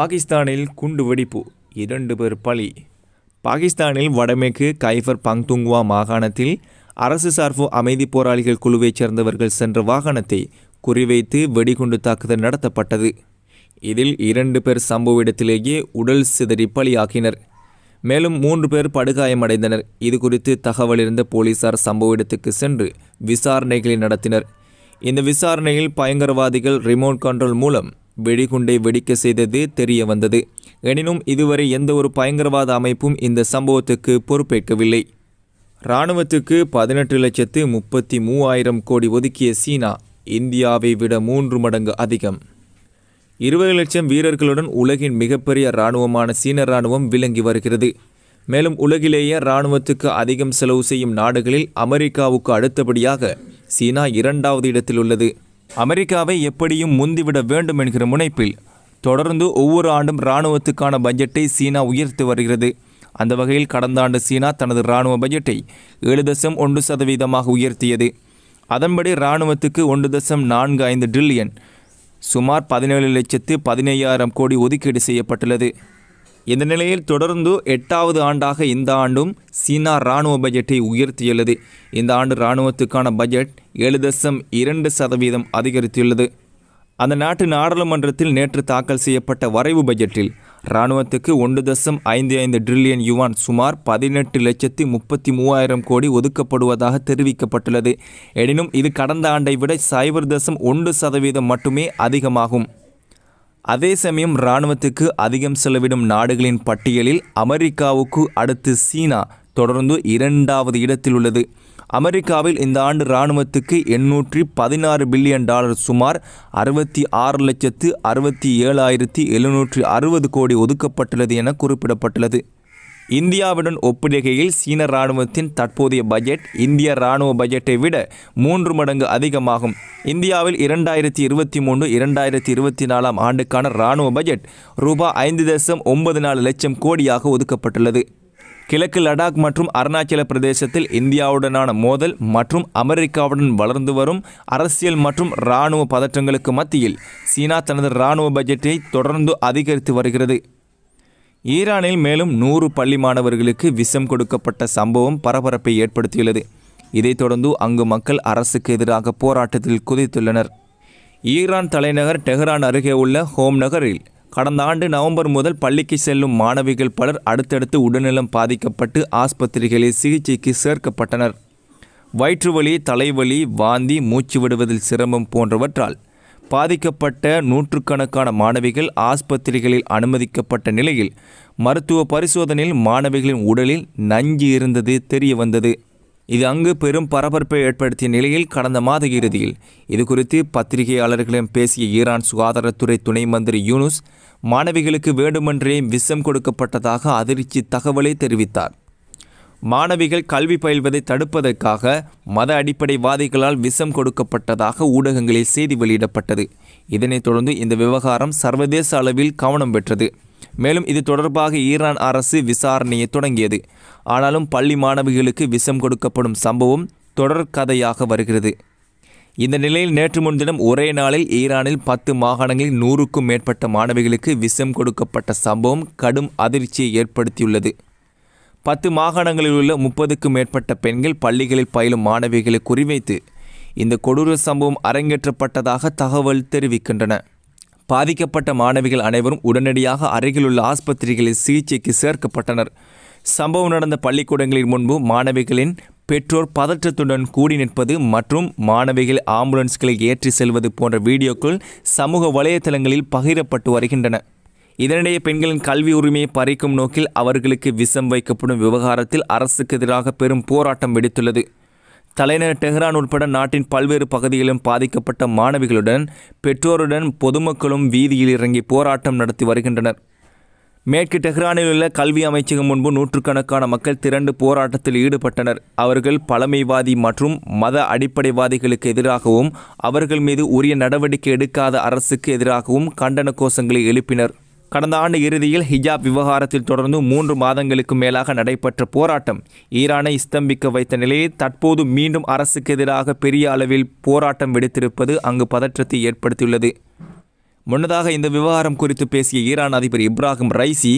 பாகிஸ்தானில் குண்டு வெடிப்பு இரண்டு பேர் பலி பாகிஸ்தானில் வடமேற்கு கைஃபர் பங்துங்வா மாகாணத்தில் அரசு சார்பு அமைதி போராளிகள் குழுவைச் சேர்ந்தவர்கள் சென்ற வாகனத்தை குறிவைத்து வெடிகுண்டு தாக்குதல் நடத்தப்பட்டது இதில் இரண்டு பேர் சம்பவ இடத்திலேயே உடல் சிதறி பலியாக்கினர் மேலும் மூன்று பேர் படுகாயமடைந்தனர் இது குறித்து இருந்த போலீசார் சம்பவ இடத்துக்கு சென்று விசாரணைகளை நடத்தினர் இந்த விசாரணையில் பயங்கரவாதிகள் ரிமோட் கண்ட்ரோல் மூலம் வெடிகுண்டை வெடிக்க செய்தது தெரிய வந்தது எனினும் இதுவரை எந்த ஒரு பயங்கரவாத அமைப்பும் இந்த சம்பவத்துக்கு பொறுப்பேற்கவில்லை இராணுவத்துக்கு பதினெட்டு லட்சத்து முப்பத்தி மூவாயிரம் கோடி ஒதுக்கிய சீனா இந்தியாவை விட மூன்று மடங்கு அதிகம் இருபது லட்சம் வீரர்களுடன் உலகின் மிகப்பெரிய இராணுவமான சீன இராணுவம் விளங்கி வருகிறது மேலும் உலகிலேயே இராணுவத்துக்கு அதிகம் செலவு செய்யும் நாடுகளில் அமெரிக்காவுக்கு அடுத்தபடியாக சீனா இரண்டாவது இடத்தில் உள்ளது அமெரிக்காவை எப்படியும் முந்திவிட வேண்டும் என்கிற முனைப்பில் தொடர்ந்து ஒவ்வொரு ஆண்டும் இராணுவத்துக்கான பட்ஜெட்டை சீனா உயர்த்தி வருகிறது அந்த வகையில் கடந்த ஆண்டு சீனா தனது இராணுவ பட்ஜெட்டை ஏழு தசம் ஒன்று சதவீதமாக உயர்த்தியது அதன்படி இராணுவத்துக்கு ஒன்று தசம் நான்கு ஐந்து ட்ரில்லியன் சுமார் பதினேழு லட்சத்து பதினையாயிரம் கோடி ஒதுக்கீடு செய்யப்பட்டுள்ளது இந்த நிலையில் தொடர்ந்து எட்டாவது ஆண்டாக இந்த ஆண்டும் சீனா இராணுவ பட்ஜெட்டை உயர்த்தியுள்ளது இந்த ஆண்டு இராணுவத்துக்கான பட்ஜெட் ஏழு தசம் இரண்டு சதவீதம் அதிகரித்துள்ளது அந்த நாட்டு நாடாளுமன்றத்தில் நேற்று தாக்கல் செய்யப்பட்ட வரைவு பட்ஜெட்டில் இராணுவத்துக்கு ஒன்று தசம் ஐந்து ஐந்து ட்ரில்லியன் யுவான் சுமார் பதினெட்டு லட்சத்தி முப்பத்தி மூவாயிரம் கோடி ஒதுக்கப்படுவதாக தெரிவிக்கப்பட்டுள்ளது எனினும் இது கடந்த ஆண்டை விட சைபர் தசம் ஒன்று சதவீதம் மட்டுமே அதிகமாகும் அதே சமயம் இராணுவத்துக்கு அதிகம் செலவிடும் நாடுகளின் பட்டியலில் அமெரிக்காவுக்கு அடுத்து சீனா தொடர்ந்து இரண்டாவது இடத்தில் உள்ளது அமெரிக்காவில் இந்த ஆண்டு இராணுவத்துக்கு எண்ணூற்றி பதினாறு பில்லியன் டாலர் சுமார் அறுபத்தி ஆறு லட்சத்து அறுபத்தி ஏழாயிரத்தி எழுநூற்றி அறுபது கோடி ஒதுக்கப்பட்டுள்ளது என குறிப்பிடப்பட்டுள்ளது இந்தியாவுடன் ஒப்பிடுகையில் சீன இராணுவத்தின் தற்போதைய பட்ஜெட் இந்திய இராணுவ பட்ஜெட்டை விட மூன்று மடங்கு அதிகமாகும் இந்தியாவில் இரண்டாயிரத்தி இருபத்தி மூன்று இரண்டாயிரத்தி இருபத்தி நாலாம் ஆண்டுக்கான இராணுவ பட்ஜெட் ரூபாய் ஐந்து தசம் ஒன்பது நாலு லட்சம் கோடியாக ஒதுக்கப்பட்டுள்ளது கிழக்கு லடாக் மற்றும் அருணாச்சல பிரதேசத்தில் இந்தியாவுடனான மோதல் மற்றும் அமெரிக்காவுடன் வளர்ந்து வரும் அரசியல் மற்றும் இராணுவ பதற்றங்களுக்கு மத்தியில் சீனா தனது இராணுவ பட்ஜெட்டை தொடர்ந்து அதிகரித்து வருகிறது ஈரானில் மேலும் நூறு பள்ளி மாணவர்களுக்கு விஷம் கொடுக்கப்பட்ட சம்பவம் பரபரப்பை ஏற்படுத்தியுள்ளது இதைத் தொடர்ந்து அங்கு மக்கள் அரசுக்கு எதிராக போராட்டத்தில் குதித்துள்ளனர் ஈரான் தலைநகர் டெஹ்ரான் அருகே உள்ள ஹோம் நகரில் கடந்த ஆண்டு நவம்பர் முதல் பள்ளிக்கு செல்லும் மாணவிகள் பலர் அடுத்தடுத்து உடல்நலம் பாதிக்கப்பட்டு ஆஸ்பத்திரிகளில் சிகிச்சைக்கு சேர்க்கப்பட்டனர் வயிற்றுவலி தலைவலி வாந்தி மூச்சு விடுவதில் சிரமம் போன்றவற்றால் பாதிக்கப்பட்ட நூற்றுக்கணக்கான மாணவிகள் ஆஸ்பத்திரிகளில் அனுமதிக்கப்பட்ட நிலையில் மருத்துவ பரிசோதனையில் மாணவிகளின் உடலில் நஞ்சு இருந்தது தெரிய வந்தது இது அங்கு பெரும் பரபரப்பை ஏற்படுத்திய நிலையில் கடந்த மாத இறுதியில் இதுகுறித்து பத்திரிகையாளர்களிடம் பேசிய ஈரான் சுகாதாரத்துறை துணை மந்திரி யூனுஸ் மாணவிகளுக்கு வேண்டுமென்றே விஷம் கொடுக்கப்பட்டதாக அதிர்ச்சி தகவலை தெரிவித்தார் மாணவிகள் கல்வி பயில்வதை தடுப்பதற்காக மத அடிப்படைவாதிகளால் விஷம் கொடுக்கப்பட்டதாக ஊடகங்களில் செய்தி வெளியிடப்பட்டது இதனைத் தொடர்ந்து இந்த விவகாரம் சர்வதேச அளவில் கவனம் பெற்றது மேலும் இது தொடர்பாக ஈரான் அரசு விசாரணையை தொடங்கியது ஆனாலும் பள்ளி மாணவிகளுக்கு விஷம் கொடுக்கப்படும் சம்பவம் தொடர் கதையாக வருகிறது இந்த நிலையில் நேற்று முன்தினம் ஒரே நாளில் ஈரானில் பத்து மாகாணங்களில் நூறுக்கும் மேற்பட்ட மாணவிகளுக்கு விஷம் கொடுக்கப்பட்ட சம்பவம் கடும் அதிர்ச்சியை ஏற்படுத்தியுள்ளது பத்து மாகாணங்களில் உள்ள முப்பதுக்கும் மேற்பட்ட பெண்கள் பள்ளிகளில் பயிலும் மாணவிகளை குறிவைத்து இந்த கொடூர சம்பவம் அரங்கேற்றப்பட்டதாக தகவல் தெரிவிக்கின்றன பாதிக்கப்பட்ட மாணவிகள் அனைவரும் உடனடியாக அருகிலுள்ள ஆஸ்பத்திரிகளில் சிகிச்சைக்கு சேர்க்கப்பட்டனர் சம்பவம் நடந்த பள்ளிக்கூடங்களின் முன்பு மாணவிகளின் பெற்றோர் பதற்றத்துடன் கூடி நிற்பது மற்றும் மாணவிகள் ஆம்புலன்ஸ்களை ஏற்றி செல்வது போன்ற வீடியோக்கள் சமூக வலைதளங்களில் பகிரப்பட்டு வருகின்றன இதனிடையே பெண்களின் கல்வி உரிமையை பறிக்கும் நோக்கில் அவர்களுக்கு விசம் வைக்கப்படும் விவகாரத்தில் அரசுக்கு எதிராக பெரும் போராட்டம் வெடித்துள்ளது தலைநகர் டெஹ்ரான் உட்பட நாட்டின் பல்வேறு பகுதிகளிலும் பாதிக்கப்பட்ட மாணவிகளுடன் பெற்றோருடன் பொதுமக்களும் வீதியில் இறங்கி போராட்டம் நடத்தி வருகின்றனர் மேற்கு டெஹ்ரானில் உள்ள கல்வி அமைச்சகம் முன்பு நூற்றுக்கணக்கான மக்கள் திரண்டு போராட்டத்தில் ஈடுபட்டனர் அவர்கள் பழமைவாதி மற்றும் மத அடிப்படைவாதிகளுக்கு எதிராகவும் அவர்கள் மீது உரிய நடவடிக்கை எடுக்காத அரசுக்கு எதிராகவும் கண்டன கோஷங்களை எழுப்பினர் கடந்த ஆண்டு இறுதியில் ஹிஜாப் விவகாரத்தில் தொடர்ந்து மூன்று மாதங்களுக்கு மேலாக நடைபெற்ற போராட்டம் ஈரானை ஸ்தம்பிக்க வைத்த நிலையில் தற்போது மீண்டும் அரசுக்கு எதிராக பெரிய அளவில் போராட்டம் வெடித்திருப்பது அங்கு பதற்றத்தை ஏற்படுத்தியுள்ளது முன்னதாக இந்த விவகாரம் குறித்து பேசிய ஈரான் அதிபர் இப்ராஹிம் ரைசி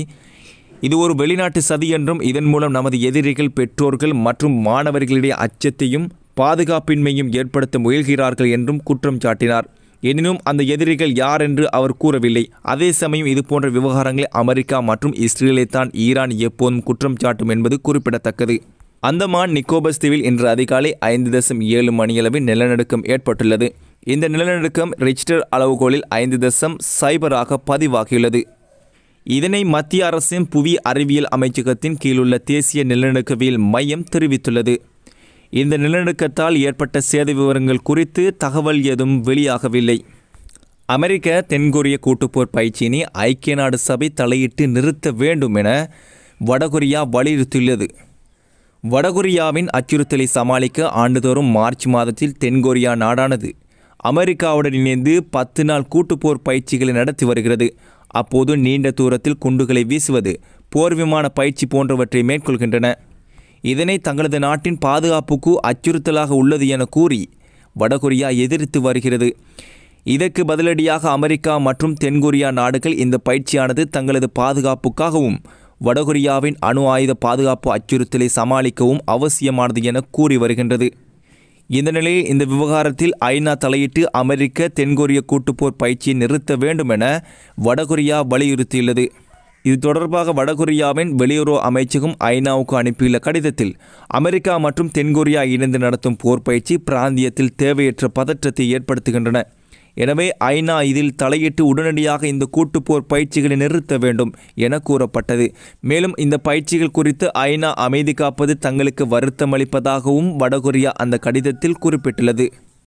இது ஒரு வெளிநாட்டு சதி என்றும் இதன் மூலம் நமது எதிரிகள் பெற்றோர்கள் மற்றும் மாணவர்களிடையே அச்சத்தையும் பாதுகாப்பின்மையும் ஏற்படுத்த முயல்கிறார்கள் என்றும் குற்றம் சாட்டினார் எனினும் அந்த எதிரிகள் யார் என்று அவர் கூறவில்லை அதே சமயம் இதுபோன்ற விவகாரங்களை அமெரிக்கா மற்றும் இஸ்ரேலை தான் ஈரான் எப்போதும் குற்றம் சாட்டும் என்பது குறிப்பிடத்தக்கது அந்தமான் நிக்கோபஸ் தீவில் இன்று அதிகாலை ஐந்து தசம் ஏழு மணியளவில் நிலநடுக்கம் ஏற்பட்டுள்ளது இந்த நிலநடுக்கம் ரிச்டர் அளவுகோலில் ஐந்து தசம் சைபராக பதிவாகியுள்ளது இதனை மத்திய அரசின் புவி அறிவியல் அமைச்சகத்தின் கீழுள்ள தேசிய நிலநடுக்கவியல் மையம் தெரிவித்துள்ளது இந்த நிலநடுக்கத்தால் ஏற்பட்ட சேத விவரங்கள் குறித்து தகவல் எதுவும் வெளியாகவில்லை அமெரிக்க தென்கொரிய கூட்டுப்போர் பயிற்சியினை ஐக்கிய நாடு சபை தலையிட்டு நிறுத்த வேண்டும் என வடகொரியா வலியுறுத்தியுள்ளது வடகொரியாவின் அச்சுறுத்தலை சமாளிக்க ஆண்டுதோறும் மார்ச் மாதத்தில் தென்கொரியா நாடானது அமெரிக்காவுடன் இணைந்து பத்து நாள் கூட்டுப்போர் பயிற்சிகளை நடத்தி வருகிறது அப்போது நீண்ட தூரத்தில் குண்டுகளை வீசுவது போர் விமான பயிற்சி போன்றவற்றை மேற்கொள்கின்றன இதனை தங்களது நாட்டின் பாதுகாப்புக்கு அச்சுறுத்தலாக உள்ளது என கூறி வடகொரியா எதிர்த்து வருகிறது இதற்கு பதிலடியாக அமெரிக்கா மற்றும் தென்கொரியா நாடுகள் இந்த பயிற்சியானது தங்களது பாதுகாப்புக்காகவும் வடகொரியாவின் அணு ஆயுத பாதுகாப்பு அச்சுறுத்தலை சமாளிக்கவும் அவசியமானது என கூறி வருகின்றது இந்த நிலையில் இந்த விவகாரத்தில் ஐநா தலையிட்டு அமெரிக்க தென்கொரிய கூட்டுப்போர் பயிற்சியை நிறுத்த வேண்டும் என வடகொரியா வலியுறுத்தியுள்ளது இது தொடர்பாக வடகொரியாவின் வெளியுறவு அமைச்சகம் ஐநாவுக்கு அனுப்பியுள்ள கடிதத்தில் அமெரிக்கா மற்றும் தென்கொரியா இணைந்து நடத்தும் போர் பயிற்சி பிராந்தியத்தில் தேவையற்ற பதற்றத்தை ஏற்படுத்துகின்றன எனவே ஐநா இதில் தலையிட்டு உடனடியாக இந்த கூட்டுப்போர் பயிற்சிகளை நிறுத்த வேண்டும் என கூறப்பட்டது மேலும் இந்த பயிற்சிகள் குறித்து ஐநா அமைதி காப்பது தங்களுக்கு வருத்தமளிப்பதாகவும் வடகொரியா அந்த கடிதத்தில் குறிப்பிட்டுள்ளது